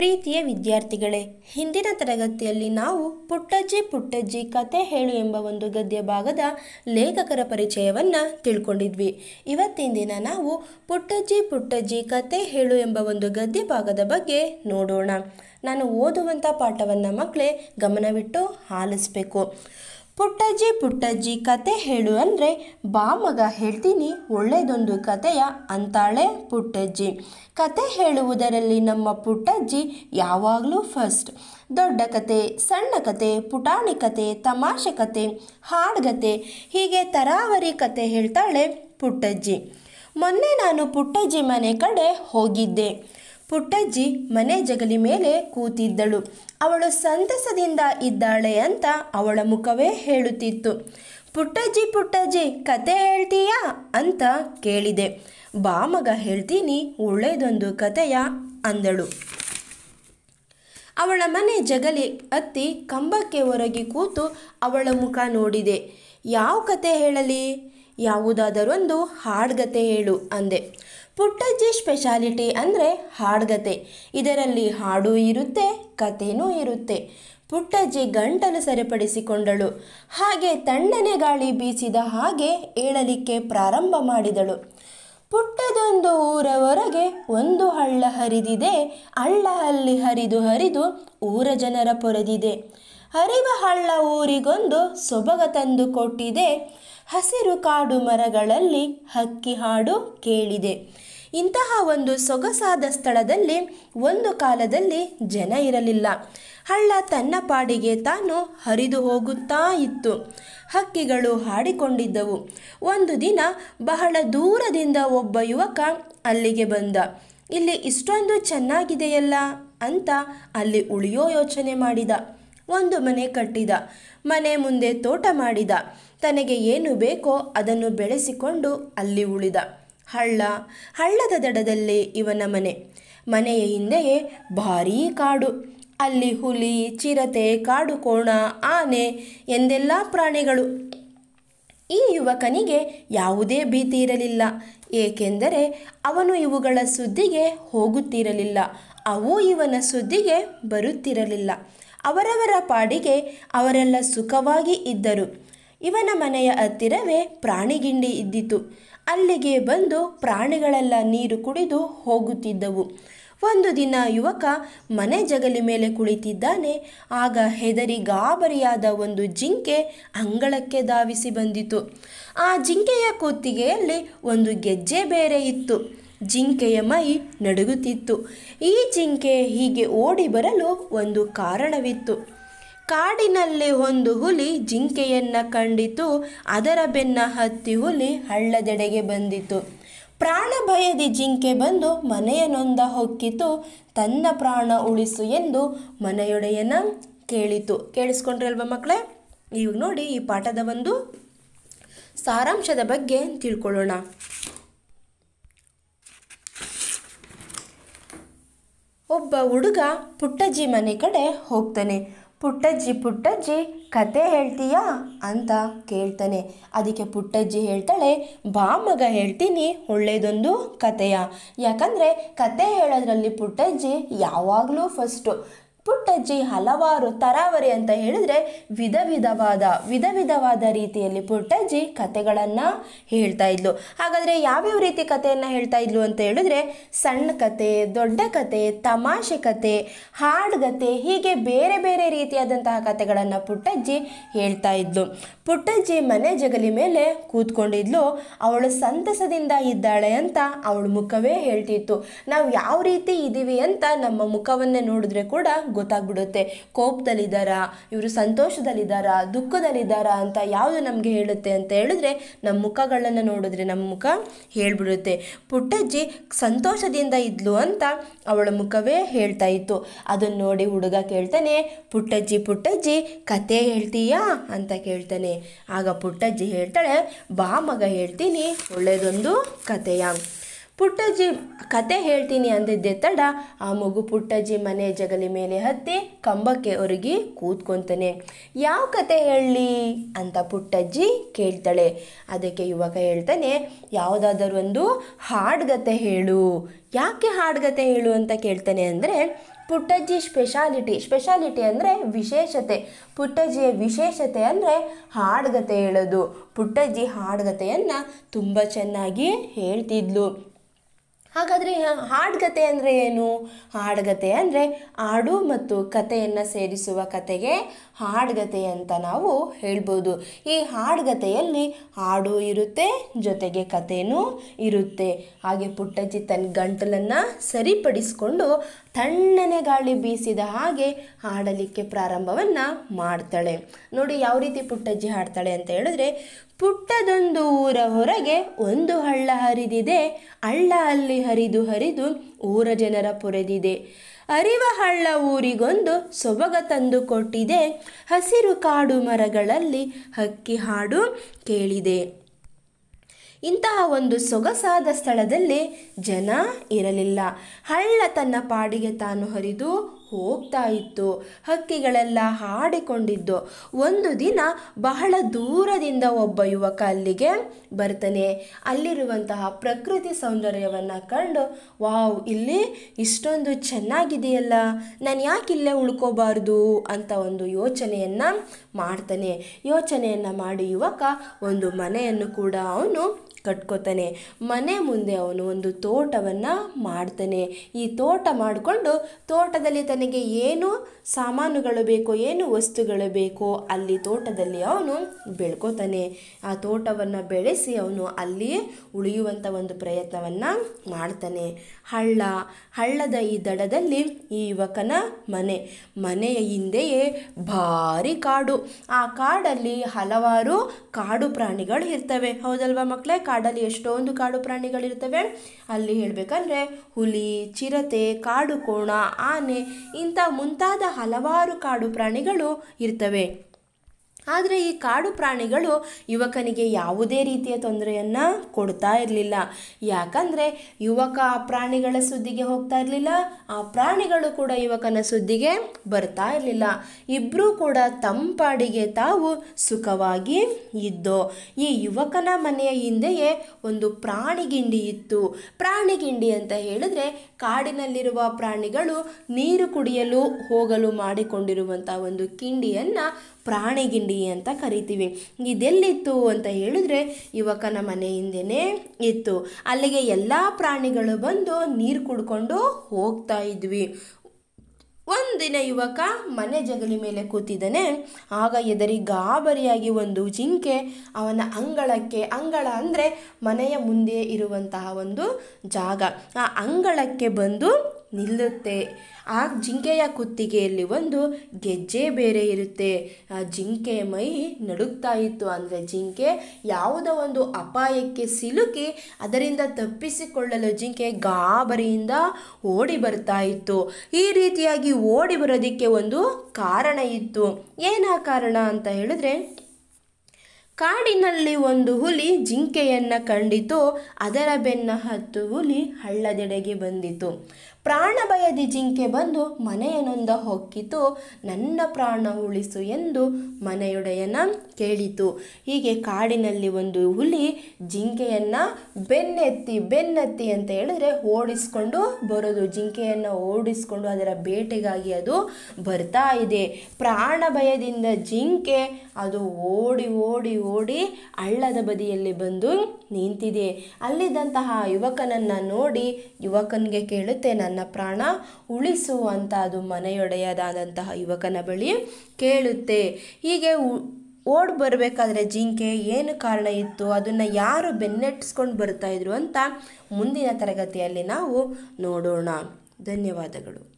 ಪ್ರೀತಿಯ ವಿದ್ಯಾರ್ಥಿಗಳೇ ಹಿಂದಿನ ತರಗತಿಯಲ್ಲಿ ನಾವು ಪುಟ್ಟಜ್ಜಿ ಪುಟ್ಟಜ್ಜಿ ಕತೆ ಹೇಳು ಎಂಬ ಒಂದು ಗದ್ಯ ಭಾಗದ ಲೇಖಕರ ಪರಿಚಯವನ್ನು ತಿಳ್ಕೊಂಡಿದ್ವಿ ಇವತ್ತಿನ ದಿನ ನಾವು ಪುಟ್ಟಜ್ಜಿ ಪುಟ್ಟಜ್ಜಿ ಕತೆ ಹೇಳು ಎಂಬ ಒಂದು ಗದ್ಯ ಭಾಗದ ಬಗ್ಗೆ ನೋಡೋಣ ನಾನು ಓದುವಂಥ ಪಾಠವನ್ನು ಮಕ್ಕಳೇ ಗಮನವಿಟ್ಟು ಆಲಿಸಬೇಕು ಪುಟ್ಟಜ್ಜಿ ಪುಟ್ಟಜ್ಜಿ ಕತೆ ಹೇಳು ಅಂದರೆ ಬಾ ಮಗ ಹೇಳ್ತೀನಿ ಒಳ್ಳೆಯದೊಂದು ಕತೆಯ ಅಂತಾಳೆ ಪುಟ್ಟಜ್ಜಿ ಕತೆ ಹೇಳುವುದರಲ್ಲಿ ನಮ್ಮ ಪುಟ್ಟಜ್ಜಿ ಯಾವಾಗಲೂ ಫಸ್ಟ್ ದೊಡ್ಡ ಕತೆ ಸಣ್ಣ ಕತೆ ಪುಟಾಣಿ ಕತೆ ತಮಾಷೆ ಕತೆ ಹಾಡ್ಗತೆ ಹೀಗೆ ತರಾವರಿ ಕತೆ ಹೇಳ್ತಾಳೆ ಪುಟ್ಟಜ್ಜಿ ಮೊನ್ನೆ ನಾನು ಪುಟ್ಟಜ್ಜಿ ಮನೆ ಕಡೆ ಹೋಗಿದ್ದೆ ಪುಟ್ಟಜ್ಜಿ ಮನೆ ಜಗಲಿ ಮೇಲೆ ಕೂತಿದ್ದಳು ಅವಳು ಸಂತಸದಿಂದ ಇದ್ದಾಳೆ ಅಂತ ಅವಳ ಮುಖವೇ ಹೇಳುತ್ತಿತ್ತು ಪುಟ್ಟಜ್ಜಿ ಪುಟ್ಟಜ್ಜಿ ಕತೆ ಹೇಳ್ತೀಯಾ ಅಂತ ಕೇಳಿದೆ ಬಾ ಮಗ ಹೇಳ್ತೀನಿ ಒಳ್ಳೆಯದೊಂದು ಕತೆಯ ಅಂದಳು ಅವಳ ಮನೆ ಜಗಲಿ ಅತ್ತಿ ಕಂಬಕ್ಕೆ ಹೊರಗಿ ಕೂತು ಅವಳ ಮುಖ ನೋಡಿದೆ ಯಾವ ಕತೆ ಹೇಳಲಿ ಯಾವುದಾದರೊಂದು ಹಾಡ್ಗತೆ ಹೇಳು ಅಂದೆ ಪುಟ್ಟಜ್ಜಿ ಸ್ಪೆಷಾಲಿಟಿ ಅಂದರೆ ಹಾಡ್ಗತೆ ಇದರಲ್ಲಿ ಹಾಡೂ ಇರುತ್ತೆ ಕತೆನೂ ಇರುತ್ತೆ ಪುಟ್ಟಜ್ಜಿ ಗಂಟಲು ಸರಿಪಡಿಸಿಕೊಂಡಳು ಹಾಗೆ ತಣ್ಣನೆ ಗಾಳಿ ಬೀಸಿದ ಹಾಗೆ ಏಳಲಿಕ್ಕೆ ಪ್ರಾರಂಭ ಮಾಡಿದಳು ಪುಟ್ಟದೊಂದು ಊರವರೆಗೆ ಒಂದು ಹಳ್ಳ ಹರಿದಿದೆ ಹಳ್ಳ ಹರಿದು ಹರಿದು ಊರ ಜನರ ಪೊರೆದಿದೆ ಹರಿವ ಹಳ್ಳ ಊರಿಗೊಂದು ಸೊಬಗ ತಂದು ಕೊಟ್ಟಿದೆ ಹಸಿರು ಕಾಡು ಮರಗಳಲ್ಲಿ ಹಕ್ಕಿ ಹಾಡು ಕೇಳಿದೆ ಇಂತಹ ಒಂದು ಸೊಗಸಾದ ಸ್ಥಳದಲ್ಲಿ ಒಂದು ಕಾಲದಲ್ಲಿ ಜನ ಇರಲಿಲ್ಲ ಹಳ್ಳ ತನ್ನ ಪಾಡಿಗೆ ತಾನು ಹರಿದು ಹೋಗುತ್ತಾ ಇತ್ತು ಹಕ್ಕಿಗಳು ಹಾಡಿಕೊಂಡಿದ್ದವು ಒಂದು ದಿನ ಬಹಳ ದೂರದಿಂದ ಒಬ್ಬ ಯುವಕ ಅಲ್ಲಿಗೆ ಬಂದ ಇಲ್ಲಿ ಇಷ್ಟೊಂದು ಚೆನ್ನಾಗಿದೆಯಲ್ಲ ಅಂತ ಅಲ್ಲಿ ಉಳಿಯೋ ಯೋಚನೆ ಮಾಡಿದ ಒಂದು ಮನೆ ಕಟ್ಟಿದ ಮನೆ ಮುಂದೆ ತೋಟ ಮಾಡಿದ ತನಗೆ ಏನು ಬೇಕೋ ಅದನ್ನು ಬೆಳೆಸಿಕೊಂಡು ಅಲ್ಲಿ ಉಳಿದ ಹಳ್ಳ ಹಳ್ಳದ ದಡದಲ್ಲಿ ಇವನ ಮನೆ ಮನೆಯ ಹಿಂದೆಯೇ ಭಾರೀ ಕಾಡು ಅಲ್ಲಿ ಹುಲಿ ಚಿರತೆ ಕಾಡು ಕೋಣ ಆನೆ ಎಂದೆಲ್ಲ ಪ್ರಾಣಿಗಳು ಈ ಯುವಕನಿಗೆ ಯಾವುದೇ ಭೀತಿ ಇರಲಿಲ್ಲ ಏಕೆಂದರೆ ಅವನು ಇವುಗಳ ಸುದ್ದಿಗೆ ಹೋಗುತ್ತಿರಲಿಲ್ಲ ಅವು ಇವನ ಸುದ್ದಿಗೆ ಬರುತ್ತಿರಲಿಲ್ಲ ಅವರವರ ಪಾಡಿಗೆ ಅವರೆಲ್ಲ ಸುಖವಾಗಿ ಇದ್ದರು ಇವನ ಮನೆಯ ಹತ್ತಿರವೇ ಪ್ರಾಣಿಗಿಂಡಿ ಇದ್ದಿತು ಅಲ್ಲಿಗೆ ಬಂದು ಪ್ರಾಣಿಗಳೆಲ್ಲ ನೀರು ಕುಡಿದು ಹೋಗುತ್ತಿದ್ದವು ಒಂದು ದಿನ ಯುವಕ ಮನೆ ಜಗಲಿ ಮೇಲೆ ಕುಳಿತಿದ್ದಾನೆ ಆಗ ಹೆದರಿ ಗಾಬರಿಯಾದ ಒಂದು ಜಿಂಕೆ ಅಂಗಳಕ್ಕೆ ಧಾವಿಸಿ ಬಂದಿತು ಆ ಜಿಂಕೆಯ ಕುತ್ತಿಗೆಯಲ್ಲಿ ಒಂದು ಗೆಜ್ಜೆ ಬೇರೆ ಇತ್ತು ಜಿಂಕೆಯ ಮೈ ನಡುಗುತ್ತಿತ್ತು ಈ ಜಿಂಕೆ ಹೀಗೆ ಓಡಿ ಬರಲು ಒಂದು ಕಾರಣವಿತ್ತು ಕಾಡಿನಲ್ಲಿ ಒಂದು ಹುಲಿ ಜಿಂಕೆಯನ್ನು ಕಂಡಿತು ಅದರ ಬೆನ್ನ ಹತ್ತಿ ಹುಲಿ ಹಳ್ಳದೆಡೆಗೆ ಬಂದಿತು ಪ್ರಾಣ ಭಯದಿ ಜಿಂಕೆ ಬಂದು ಮನೆಯ ನೊಂದ ಹೊಕ್ಕಿತು ತನ್ನ ಪ್ರಾಣ ಉಳಿಸು ಎಂದು ಮನೆಯೊಡೆಯನ ಕೇಳಿತು ಕೇಳಿಸ್ಕೊಂಡ್ರಿ ಅಲ್ವಾ ಮಕ್ಕಳೇ ಈಗ ನೋಡಿ ಈ ಪಾಠದ ಒಂದು ಸಾರಾಂಶದ ಬಗ್ಗೆ ತಿಳ್ಕೊಳ್ಳೋಣ ಒಬ್ಬ ಹುಡುಗ ಪುಟ್ಟಜ್ಜಿ ಮನೆ ಕಡೆ ಹೋಗ್ತಾನೆ ಪುಟ್ಟಜ್ಜಿ ಪುಟ್ಟಜ್ಜಿ ಕತೆ ಹೇಳ್ತೀಯಾ ಅಂತ ಕೇಳ್ತಾನೆ ಅದಕ್ಕೆ ಪುಟ್ಟಜ್ಜಿ ಹೇಳ್ತಾಳೆ ಬಾ ಮಗ ಹೇಳ್ತೀನಿ ಒಳ್ಳೆಯದೊಂದು ಕತೆಯ ಯಾಕಂದರೆ ಕತೆ ಹೇಳೋದ್ರಲ್ಲಿ ಪುಟ್ಟಜ್ಜಿ ಯಾವಾಗಲೂ ಫಸ್ಟು ಪುಟ್ಟಜ್ಜಿ ಹಲವಾರು ತರಾವರಿ ಅಂತ ಹೇಳಿದ್ರೆ ವಿಧ ವಿಧವಾದ ವಿಧ ವಿಧವಾದ ರೀತಿಯಲ್ಲಿ ಪುಟ್ಟಜ್ಜಿ ಕತೆಗಳನ್ನು ಹೇಳ್ತಾ ಇದ್ಲು ಹಾಗಾದರೆ ಯಾವ್ಯಾವ ರೀತಿ ಕಥೆಯನ್ನ ಹೇಳ್ತಾ ಇದ್ಲು ಅಂತ ಹೇಳಿದ್ರೆ ಸಣ್ಣ ಕತೆ ದೊಡ್ಡ ಕತೆ ತಮಾಷೆ ಕತೆ ಹಾಡುಗತೆ ಹೀಗೆ ಬೇರೆ ಬೇರೆ ರೀತಿಯಾದಂತಹ ಕತೆಗಳನ್ನು ಪುಟ್ಟಜ್ಜಿ ಹೇಳ್ತಾ ಇದ್ಲು ಪುಟ್ಟಜ್ಜಿ ಮನೆ ಜಗಲಿ ಮೇಲೆ ಕೂತ್ಕೊಂಡಿದ್ಲು ಅವಳು ಸಂತಸದಿಂದ ಇದ್ದಾಳೆ ಅಂತ ಅವಳ ಮುಖವೇ ಹೇಳ್ತಿತ್ತು ನಾವು ಯಾವ ರೀತಿ ಇದ್ದೀವಿ ಅಂತ ನಮ್ಮ ಮುಖವನ್ನೇ ನೋಡಿದ್ರೆ ಕೂಡ ಗೊತ್ತಾಗ್ಬಿಡುತ್ತೆ ಕೋಪದಲ್ಲಿದ್ದಾರಾ ಇವರು ಸಂತೋಷದಲ್ಲಿದ್ದಾರಾ ದುಃಖದಲ್ಲಿದ್ದಾರಾ ಅಂತ ಯಾವುದು ನಮಗೆ ಹೇಳುತ್ತೆ ಅಂತ ಹೇಳಿದ್ರೆ ನಮ್ಮ ಮುಖಗಳನ್ನು ನೋಡಿದ್ರೆ ನಮ್ಮ ಮುಖ ಹೇಳ್ಬಿಡುತ್ತೆ ಪುಟ್ಟಜ್ಜಿ ಸಂತೋಷದಿಂದ ಇದ್ಲು ಅಂತ ಅವಳ ಮುಖವೇ ಹೇಳ್ತಾ ಇತ್ತು ಅದನ್ನು ನೋಡಿ ಹುಡುಗ ಕೇಳ್ತಾನೆ ಪುಟ್ಟಜ್ಜಿ ಪುಟ್ಟಜ್ಜಿ ಕತೆ ಹೇಳ್ತೀಯಾ ಅಂತ ಕೇಳ್ತಾನೆ ಆಗ ಪುಟ್ಟಜ್ಜಿ ಹೇಳ್ತಾಳೆ ಬಾ ಮಗ ಹೇಳ್ತೀನಿ ಒಳ್ಳೆಯದೊಂದು ಕತೆಯ ಪುಟ್ಟಜ್ಜಿ ಕತೆ ಹೇಳ್ತೀನಿ ಅಂದಿದ್ದೆ ತಡ ಆ ಮಗು ಪುಟ್ಟಜ್ಜಿ ಮನೆ ಜಗಲಿ ಮೇಲೆ ಹತ್ತಿ ಕಂಬಕ್ಕೆ ಒರಗಿ ಕೂತ್ಕೊತಾನೆ ಯಾವ ಕತೆ ಹೇಳಲಿ ಅಂತ ಪುಟ್ಟಜ್ಜಿ ಕೇಳ್ತಾಳೆ ಅದಕ್ಕೆ ಯುವಕ ಹೇಳ್ತಾನೆ ಯಾವುದಾದರೂ ಒಂದು ಹಾಡ್ಗತೆ ಹೇಳು ಯಾಕೆ ಹಾಡ್ಗತೆ ಹೇಳು ಅಂತ ಕೇಳ್ತಾನೆ ಅಂದರೆ ಪುಟ್ಟಜ್ಜಿ ಸ್ಪೆಷಾಲಿಟಿ ಸ್ಪೆಷಾಲಿಟಿ ಅಂದರೆ ವಿಶೇಷತೆ ಪುಟ್ಟಜ್ಜಿಯ ವಿಶೇಷತೆ ಅಂದರೆ ಹಾಡ್ಗತೆ ಹೇಳೋದು ಪುಟ್ಟಜ್ಜಿ ಹಾಡ್ಗತೆಯನ್ನು ತುಂಬ ಚೆನ್ನಾಗಿ ಹೇಳ್ತಿದ್ಲು ಹಾಗಾದರೆ ಹಾಡುಗತೆ ಅಂದರೆ ಏನು ಹಾಡುಗತೆ ಅಂದರೆ ಹಾಡು ಮತ್ತು ಕತೆಯನ್ನು ಸೇರಿಸುವ ಕತೆಗೆ ಹಾಡುಗತೆ ಅಂತ ನಾವು ಹೇಳ್ಬೋದು ಈ ಹಾಡುಗತೆಯಲ್ಲಿ ಹಾಡು ಇರುತ್ತೆ ಜೊತೆಗೆ ಕಥೆನೂ ಇರುತ್ತೆ ಹಾಗೆ ಪುಟ್ಟಜ್ಜಿ ತನ್ನ ಗಂಟಲನ್ನು ಸರಿಪಡಿಸಿಕೊಂಡು ತಣ್ಣನೆ ಗಾಳಿ ಬೀಸಿದ ಹಾಗೆ ಹಾಡಲಿಕ್ಕೆ ಪ್ರಾರಂಭವನ್ನು ಮಾಡ್ತಾಳೆ ನೋಡಿ ಯಾವ ರೀತಿ ಪುಟ್ಟಜ್ಜಿ ಹಾಡ್ತಾಳೆ ಅಂತ ಹೇಳಿದ್ರೆ ಪುಟ್ಟದೊಂದು ಊರ ಹೊರಗೆ ಒಂದು ಹಳ್ಳ ಹರಿದಿದೆ ಹಳ್ಳ ಅಲ್ಲಿ ಹರಿದು ಹರಿದು ಊರ ಜನರ ಪೊರೆದಿದೆ ಅರಿವ ಹಳ್ಳ ಊರಿಗೊಂದು ಸೊಬಗ ತಂದು ಕೊಟ್ಟಿದೆ ಹಸಿರು ಕಾಡು ಮರಗಳಲ್ಲಿ ಹಕ್ಕಿ ಹಾಡು ಕೇಳಿದೆ ಇಂತಹ ಒಂದು ಸೊಗಸಾದ ಸ್ಥಳದಲ್ಲಿ ಜನ ಇರಲಿಲ್ಲ ಹಳ್ಳ ತನ್ನ ಪಾಡಿಗೆ ತಾನು ಹರಿದು ಹೋಗ್ತಾ ಇತ್ತು ಹಕ್ಕಿಗಳೆಲ್ಲ ಹಾಡಿಕೊಂಡಿದ್ದು ಒಂದು ದಿನ ಬಹಳ ದೂರದಿಂದ ಒಬ್ಬ ಯುವಕ ಅಲ್ಲಿಗೆ ಬರ್ತಾನೆ ಅಲ್ಲಿರುವಂತಹ ಪ್ರಕೃತಿ ಸೌಂದರ್ಯವನ್ನು ಕಂಡು ವಾವ್ ಇಲ್ಲಿ ಇಷ್ಟೊಂದು ಚೆನ್ನಾಗಿದೆಯಲ್ಲ ನಾನು ಯಾಕೆ ಇಲ್ಲೇ ಉಳ್ಕೋಬಾರ್ದು ಅಂತ ಒಂದು ಯೋಚನೆಯನ್ನು ಮಾಡ್ತಾನೆ ಯೋಚನೆಯನ್ನು ಮಾಡಿ ಯುವಕ ಒಂದು ಮನೆಯನ್ನು ಕೂಡ ಅವನು ಕಟ್ಕೋತಾನೆ ಮನೆ ಮುಂದೆ ಅವನು ಒಂದು ತೋಟವನ್ನು ಮಾಡ್ತಾನೆ ಈ ತೋಟ ಮಾಡಿಕೊಂಡು ತೋಟದಲ್ಲಿ ತನಗೆ ಏನು ಸಾಮಾನುಗಳು ಬೇಕೋ ಏನು ವಸ್ತುಗಳು ಬೇಕೋ ಅಲ್ಲಿ ತೋಟದಲ್ಲಿ ಅವನು ಬೆಳ್ಕೋತಾನೆ ಆ ತೋಟವನ್ನು ಬೆಳೆಸಿ ಅವನು ಅಲ್ಲಿ ಉಳಿಯುವಂಥ ಒಂದು ಪ್ರಯತ್ನವನ್ನು ಮಾಡ್ತಾನೆ ಹಳ್ಳ ಹಳ್ಳದ ಈ ದಡದಲ್ಲಿ ಈ ಯುವಕನ ಮನೆ ಮನೆಯ ಹಿಂದೆಯೇ ಭಾರಿ ಕಾಡು ಆ ಕಾಡಲ್ಲಿ ಹಲವಾರು ಕಾಡು ಪ್ರಾಣಿಗಳು ಇರ್ತವೆ ಹೌದಲ್ವಾ ಮಕ್ಕಳೇ ಕಾಡಲ್ಲಿ ಎಷ್ಟೊಂದು ಕಾಡು ಪ್ರಾಣಿಗಳಿರ್ತವೆ ಅಲ್ಲಿ ಹೇಳಬೇಕಂದ್ರೆ ಹುಲಿ ಚಿರತೆ ಕಾಡು ಕೋಣ ಆನೆ ಇಂಥ ಮುಂತಾದ ಹಲವಾರು ಕಾಡು ಪ್ರಾಣಿಗಳು ಇರ್ತವೆ ಆದರೆ ಈ ಕಾಡು ಪ್ರಾಣಿಗಳು ಯುವಕನಿಗೆ ಯಾವುದೇ ರೀತಿಯ ತೊಂದರೆಯನ್ನು ಕೊಡ್ತಾ ಇರಲಿಲ್ಲ ಯಾಕಂದರೆ ಯುವಕ ಆ ಪ್ರಾಣಿಗಳ ಸುದ್ದಿಗೆ ಹೋಗ್ತಾ ಇರಲಿಲ್ಲ ಆ ಪ್ರಾಣಿಗಳು ಕೂಡ ಯುವಕನ ಸುದ್ದಿಗೆ ಬರ್ತಾ ಇರಲಿಲ್ಲ ಇಬ್ಬರೂ ಕೂಡ ತಂಪಾಡಿಗೆ ತಾವು ಸುಖವಾಗಿ ಇದ್ದೋ ಈ ಯುವಕನ ಮನೆಯ ಹಿಂದೆಯೇ ಒಂದು ಪ್ರಾಣಿಗಿಂಡಿ ಇತ್ತು ಪ್ರಾಣಿಗಿಂಡಿ ಅಂತ ಹೇಳಿದ್ರೆ ಕಾಡಿನಲ್ಲಿರುವ ಪ್ರಾಣಿಗಳು ನೀರು ಕುಡಿಯಲು ಹೋಗಲು ಮಾಡಿಕೊಂಡಿರುವಂಥ ಒಂದು ಕಿಂಡಿಯನ್ನು ಪ್ರಾಣಿಗಿಂಡಿ ಅಂತ ಕರಿತೀವಿ ಇದೆಲ್ಲಿತ್ತು ಅಂತ ಹೇಳಿದ್ರೆ ಯುವಕನ ಮನೆ ಇತ್ತು ಅಲ್ಲಿಗೆ ಎಲ್ಲ ಪ್ರಾಣಿಗಳು ಬಂದು ನೀರು ಕುಡ್ಕೊಂಡು ಹೋಗ್ತಾ ಇದ್ವಿ ಒಂದಿನ ಯುವಕ ಮನೆ ಜಗಲಿ ಮೇಲೆ ಕೂತಿದ್ದಾನೆ ಆಗ ಎದರಿ ಗಾಬರಿಯಾಗಿ ಒಂದು ಜಿಂಕೆ ಅವನ ಅಂಗಳಕ್ಕೆ ಅಂಗಳ ಅಂದರೆ ಮನೆಯ ಮುಂದೆ ಇರುವಂತಹ ಒಂದು ಜಾಗ ಆ ಅಂಗಳಕ್ಕೆ ಬಂದು ನಿಲ್ಲುತ್ತೆ ಆ ಜಿಂಕೆಯ ಕುತ್ತಿಗೆಯಲ್ಲಿ ಒಂದು ಗೆಜ್ಜೆ ಬೇರೆ ಇರುತ್ತೆ ಆ ಜಿಂಕೆ ಮೈ ನಡುಗ್ತಾ ಇತ್ತು ಅಂದರೆ ಜಿಂಕೆ ಯಾವುದೋ ಒಂದು ಅಪಾಯಕ್ಕೆ ಸಿಲುಕಿ ಅದರಿಂದ ತಪ್ಪಿಸಿಕೊಳ್ಳಲು ಜಿಂಕೆ ಗಾಬರಿಯಿಂದ ಓಡಿ ಬರ್ತಾ ಇತ್ತು ಈ ರೀತಿಯಾಗಿ ಓಡಿ ಬರೋದಕ್ಕೆ ಒಂದು ಕಾರಣ ಇತ್ತು ಏನ ಕಾರಣ ಅಂತ ಹೇಳಿದ್ರೆ ಕಾಡಿನಲ್ಲಿ ಒಂದು ಹುಲಿ ಜಿಂಕೆಯನ್ನು ಕಂಡಿತು ಅದರ ಬೆನ್ನ ಹತ್ತು ಹುಲಿ ಹಳ್ಳದೆಡೆಗೆ ಬಂದಿತು ಪ್ರಾಣಭಯದಿ ಜಿಂಕೆ ಬಂದು ಮನೆಯನೊಂದ ಹೊಕ್ಕಿತು ನನ್ನ ಪ್ರಾಣ ಉಳಿಸು ಎಂದು ಮನೆಯೊಡೆಯನ ಕೇಳಿತು ಹೀಗೆ ಕಾಡಿನಲ್ಲಿ ಒಂದು ಹುಲಿ ಜಿಂಕೆಯನ್ನು ಬೆನ್ನೆತ್ತಿ ಬೆನ್ನೆತ್ತಿ ಅಂತ ಹೇಳಿದ್ರೆ ಓಡಿಸ್ಕೊಂಡು ಬರೋದು ಜಿಂಕೆಯನ್ನು ಓಡಿಸ್ಕೊಂಡು ಅದರ ಬೇಟೆಗಾಗಿ ಅದು ಬರ್ತಾ ಇದೆ ಪ್ರಾಣ ಭಯದಿಂದ ಜಿಂಕೆ ಅದು ಓಡಿ ಓಡಿ ಓಡಿ ಹಳ್ಳದ ಬದಿಯಲ್ಲಿ ಬಂದು ನಿಂತಿದೆ ಅಲ್ಲಿದ್ದಂತಹ ಯುವಕನನ್ನು ನೋಡಿ ಯುವಕನಿಗೆ ಕೇಳುತ್ತೆ ನಾನು ನನ್ನ ಪ್ರಾಣ ಉಳಿಸು ಅಂತ ಅದು ಮನೆಯೊಡೆಯದಾದಂತಹ ಯುವಕನ ಬಳಿ ಕೇಳುತ್ತೆ ಹೀಗೆ ಓಡ್ ಬರಬೇಕಾದ್ರೆ ಜಿಂಕೆ ಏನು ಕಾರಣ ಇತ್ತು ಅದನ್ನು ಯಾರು ಬೆನ್ನೆಟ್ಸ್ಕೊಂಡು ಬರ್ತಾಯಿದ್ರು ಅಂತ ಮುಂದಿನ ತರಗತಿಯಲ್ಲಿ ನಾವು ನೋಡೋಣ ಧನ್ಯವಾದಗಳು